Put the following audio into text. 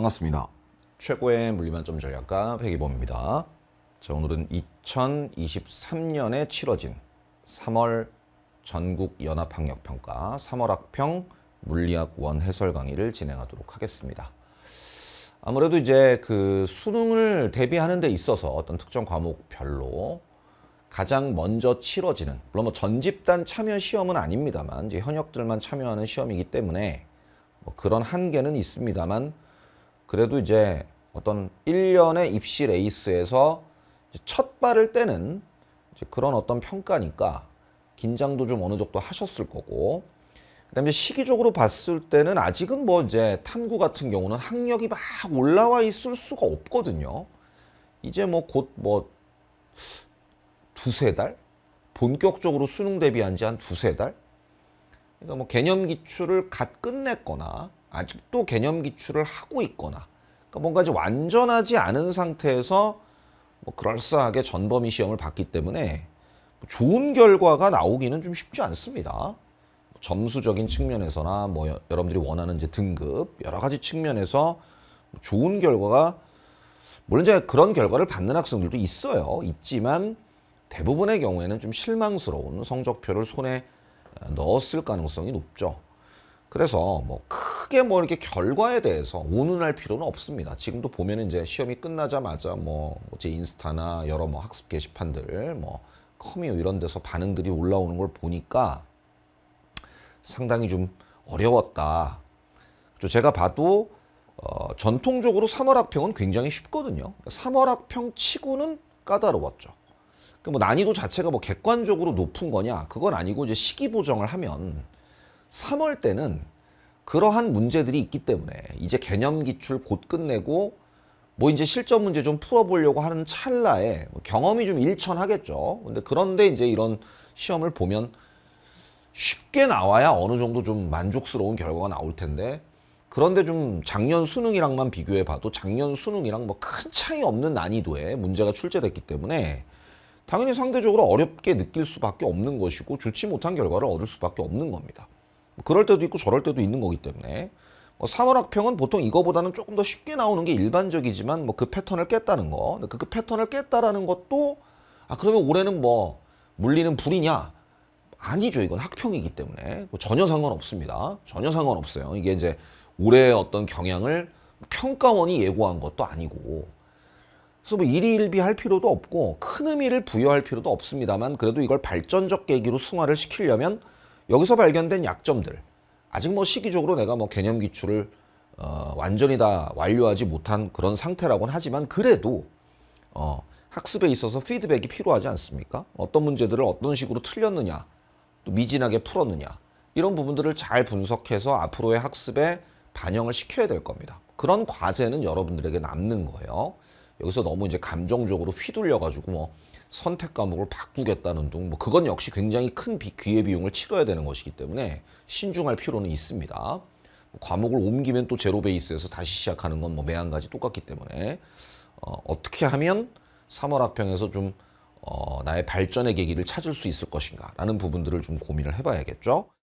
반갑습니다. 최고의 물리만점 전략가 백이범입니다. 자, 오늘은 2023년에 치러진 3월 전국연합학력평가 3월 학평 물리학 원 해설 강의를 진행하도록 하겠습니다. 아무래도 이제 그 수능을 대비하는 데 있어서 어떤 특정 과목별로 가장 먼저 치러지는 물론 뭐 전집단 참여 시험은 아닙니다만 이제 현역들만 참여하는 시험이기 때문에 뭐 그런 한계는 있습니다만 그래도 이제 어떤 1년의 입시 레이스에서 첫 발을 떼는 그런 어떤 평가니까 긴장도 좀 어느 정도 하셨을 거고 그다음에 시기적으로 봤을 때는 아직은 뭐 이제 탐구 같은 경우는 학력이 막 올라와 있을 수가 없거든요. 이제 뭐 곧뭐 뭐 두세 달 본격적으로 수능 대비한 지 한 두세 달 그러니까 뭐 개념 기출을 갓 끝냈거나 아직도 개념 기출을 하고 있거나 그러니까 뭔가 이제 완전하지 않은 상태에서 뭐 그럴싸하게 전범위 시험을 봤기 때문에 뭐 좋은 결과가 나오기는 좀 쉽지 않습니다. 점수적인 측면에서나 뭐 여, 러분들이 원하는 이제 등급 여러 가지 측면에서 좋은 결과가 물론 이제 그런 결과를 받는 학생들도 있어요. 있지만 대부분의 경우에는 좀 실망스러운 성적표를 손에 어, 넣었을 가능성이 높죠. 그래서 뭐 크게 뭐 이렇게 결과에 대해서 운운할 필요는 없습니다. 지금도 보면 이제 시험이 끝나자마자 뭐제 뭐 인스타나 여러 뭐 학습 게시판들 뭐 커뮤 이런 데서 반응들이 올라오는 걸 보니까 상당히 좀 어려웠다. 제가 봐도 어, 전통적으로 3월 학평은 굉장히 쉽거든요. 3월 학평 치고는 까다로웠죠. 그 뭐 난이도 자체가 뭐 객관적으로 높은 거냐 그건 아니고 이제 시기 보정을 하면 3월 때는 그러한 문제들이 있기 때문에 이제 개념 기출 곧 끝내고 뭐 이제 실전 문제 좀 풀어보려고 하는 찰나에 뭐 경험이 좀 일천하겠죠. 근데 그런데 이제 이런 시험을 보면 쉽게 나와야 어느 정도 좀 만족스러운 결과가 나올 텐데 그런데 좀 작년 수능이랑만 비교해 봐도 작년 수능이랑 뭐 큰 차이 없는 난이도에 문제가 출제됐기 때문에 당연히 상대적으로 어렵게 느낄 수밖에 없는 것이고 좋지 못한 결과를 얻을 수밖에 없는 겁니다. 뭐 그럴 때도 있고 저럴 때도 있는 거기 때문에 뭐 3월 학평은 보통 이거보다는 조금 더 쉽게 나오는 게 일반적이지만 뭐 그 패턴을 깼다는 거. 그, 그 패턴을 깼다라는 것도 아 그러면 올해는 뭐 물리는 불이냐? 아니죠. 이건 학평이기 때문에 뭐 전혀 상관없습니다. 전혀 상관없어요. 이게 이제 올해의 어떤 경향을 평가원이 예고한 것도 아니고 그래서 뭐 일희일비 할 필요도 없고 큰 의미를 부여할 필요도 없습니다만 그래도 이걸 발전적 계기로 승화를 시키려면 여기서 발견된 약점들 아직 뭐 시기적으로 내가 뭐 개념 기출을 어, 완전히 다 완료하지 못한 그런 상태라고는 하지만 그래도 어, 학습에 있어서 피드백이 필요하지 않습니까? 어떤 문제들을 어떤 식으로 틀렸느냐, 또 미진하게 풀었느냐 이런 부분들을 잘 분석해서 앞으로의 학습에 반영을 시켜야 될 겁니다. 그런 과제는 여러분들에게 남는 거예요. 여기서 너무 이제 감정적으로 휘둘려가지고 뭐 선택 과목을 바꾸겠다는 둥, 뭐 그건 역시 굉장히 큰 비, 기회 비용을 치러야 되는 것이기 때문에 신중할 필요는 있습니다. 과목을 옮기면 또 제로 베이스에서 다시 시작하는 건 뭐 매한가지 똑같기 때문에 어, 떻게 하면 3월 학평에서 좀 어, 나의 발전의 계기를 찾을 수 있을 것인가 라는 부분들을 좀 고민을 해봐야겠죠.